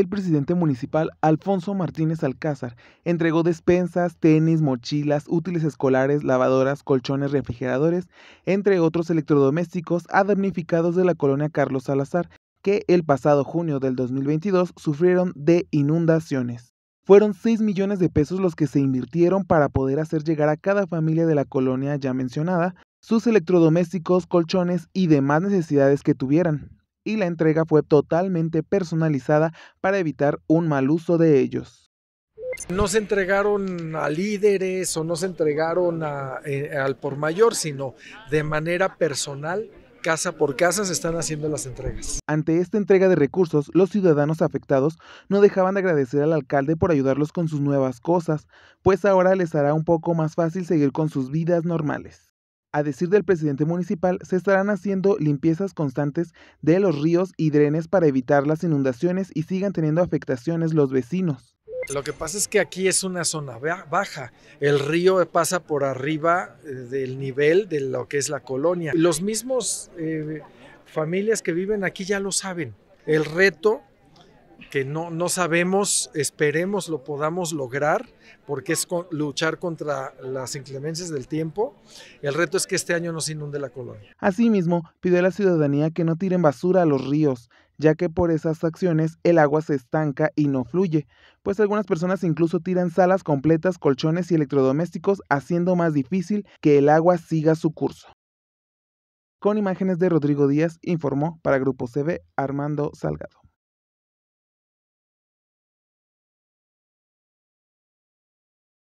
el presidente municipal Alfonso Martínez Alcázar entregó despensas, tenis, mochilas, útiles escolares, lavadoras, colchones, refrigeradores, entre otros electrodomésticos a de la colonia Carlos Salazar, que el pasado junio del 2022 sufrieron de inundaciones. Fueron 6 millones de pesos los que se invirtieron para poder hacer llegar a cada familia de la colonia ya mencionada sus electrodomésticos, colchones y demás necesidades que tuvieran y la entrega fue totalmente personalizada para evitar un mal uso de ellos. No se entregaron a líderes o no se entregaron eh, al por mayor, sino de manera personal casa por casa se están haciendo las entregas. Ante esta entrega de recursos, los ciudadanos afectados no dejaban de agradecer al alcalde por ayudarlos con sus nuevas cosas, pues ahora les hará un poco más fácil seguir con sus vidas normales. A decir del presidente municipal, se estarán haciendo limpiezas constantes de los ríos y drenes para evitar las inundaciones y sigan teniendo afectaciones los vecinos. Lo que pasa es que aquí es una zona baja. El río pasa por arriba eh, del nivel de lo que es la colonia. Los mismos eh, familias que viven aquí ya lo saben. El reto que no, no sabemos, esperemos lo podamos lograr, porque es luchar contra las inclemencias del tiempo. El reto es que este año no se inunde la colonia. Asimismo, pidió a la ciudadanía que no tiren basura a los ríos, ya que por esas acciones el agua se estanca y no fluye, pues algunas personas incluso tiran salas completas, colchones y electrodomésticos, haciendo más difícil que el agua siga su curso. Con imágenes de Rodrigo Díaz, informó para Grupo CB Armando Salgado.